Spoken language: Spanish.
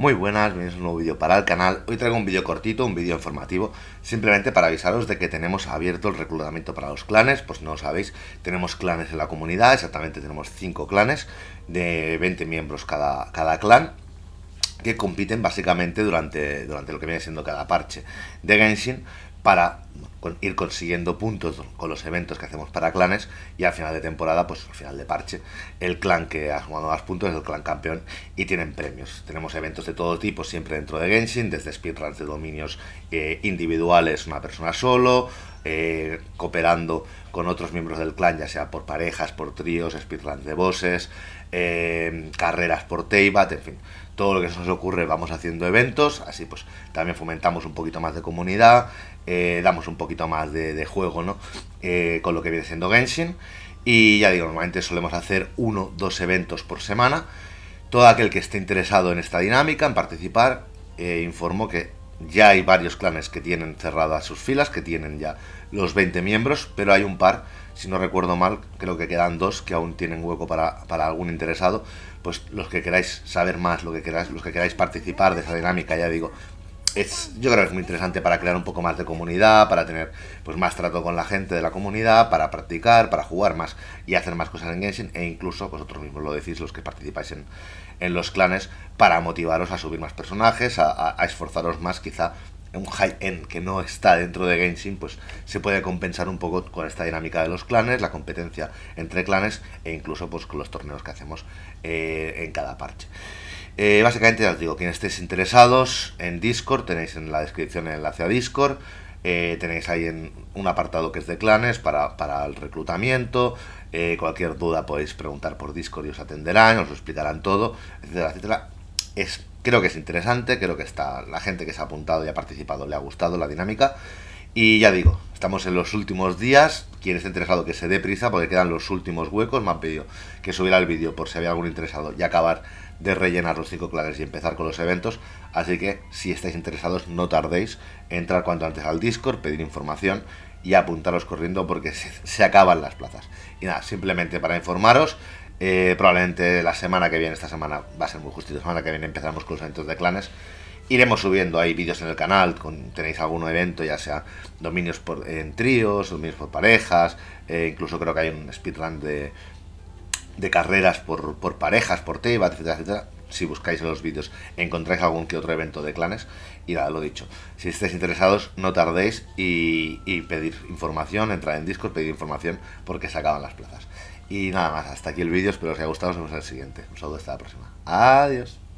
Muy buenas, bienvenidos a un nuevo vídeo para el canal. Hoy traigo un vídeo cortito, un vídeo informativo, simplemente para avisaros de que tenemos abierto el reclutamiento para los clanes, pues no lo sabéis, tenemos clanes en la comunidad, exactamente tenemos 5 clanes de 20 miembros cada, cada clan que compiten básicamente durante, durante lo que viene siendo cada parche de Genshin para ir consiguiendo puntos con los eventos que hacemos para clanes y al final de temporada, pues al final de parche, el clan que ha jugado más puntos es el clan campeón y tienen premios. Tenemos eventos de todo tipo siempre dentro de Genshin, desde speedruns de dominios eh, individuales, una persona solo, eh, cooperando con otros miembros del clan, ya sea por parejas, por tríos, speedruns de bosses, eh, carreras por Teibat en fin todo lo que se nos ocurre vamos haciendo eventos, así pues también fomentamos un poquito más de comunidad, eh, damos un poquito más de, juego, ¿no? Eh, con lo que viene siendo Genshin. Y ya digo, normalmente solemos hacer uno, dos eventos por semana. Todo aquel que esté interesado en esta dinámica, en participar, informó eh, informo que ya hay varios clanes que tienen cerradas sus filas, que tienen ya los 20 miembros, pero hay un par, si no recuerdo mal, creo que quedan dos que aún tienen hueco para, para algún interesado. Pues los que queráis saber más, lo que queráis, los que queráis participar de esa dinámica, ya digo, es, yo creo que es muy interesante para crear un poco más de comunidad, para tener pues más trato con la gente de la comunidad, para practicar, para jugar más y hacer más cosas en Genshin e incluso vosotros mismos lo decís los que participáis en, los clanes para motivaros a subir más personajes, a, esforzaros más quizá un high-end que no está dentro de Genshin, pues se puede compensar un poco con esta dinámica de los clanes, la competencia entre clanes e incluso pues con los torneos que hacemos eh, en cada parche. Eh, básicamente ya os digo, quienes estéis interesados en Discord, tenéis en la descripción el enlace a Discord. Eh, tenéis ahí en un apartado que es de clanes para, el reclutamiento. Eh, cualquier duda podéis preguntar por Discord y os atenderán, os explicarán todo, etcétera, etcétera. Es, creo que es interesante, creo que está la gente que se ha apuntado y ha participado le ha gustado la dinámica. Y ya digo, Estamos en los últimos días. Quien esté interesado que se dé prisa porque quedan los últimos huecos. Me han pedido que subiera el vídeo por si había algún interesado y acabar de rellenar los cinco clanes y empezar con los eventos. Así que si estáis interesados no tardéis. Entrar cuanto antes al Discord, pedir información y apuntaros corriendo porque se, acaban las plazas. Y nada, simplemente para informaros. Eh, probablemente la semana que viene, esta semana va a ser muy justito, la semana que viene empezamos con los eventos de clanes iremos subiendo, hay vídeos en el canal, tenéis algún evento, ya sea dominios por, en tríos, dominios por parejas, eh, incluso creo que hay un speedrun de, carreras por, parejas, por teba, etcétera, Si buscáis los vídeos encontráis algún que otro evento de clanes y nada, lo dicho. Si estáis interesados, no tardéis y, pedir información, entrar en Discord, pedir información porque se acaban las plazas. Y nada más, hasta aquí el vídeo, espero os haya gustado, nos vemos en el siguiente. Un saludo hasta la próxima. Adiós.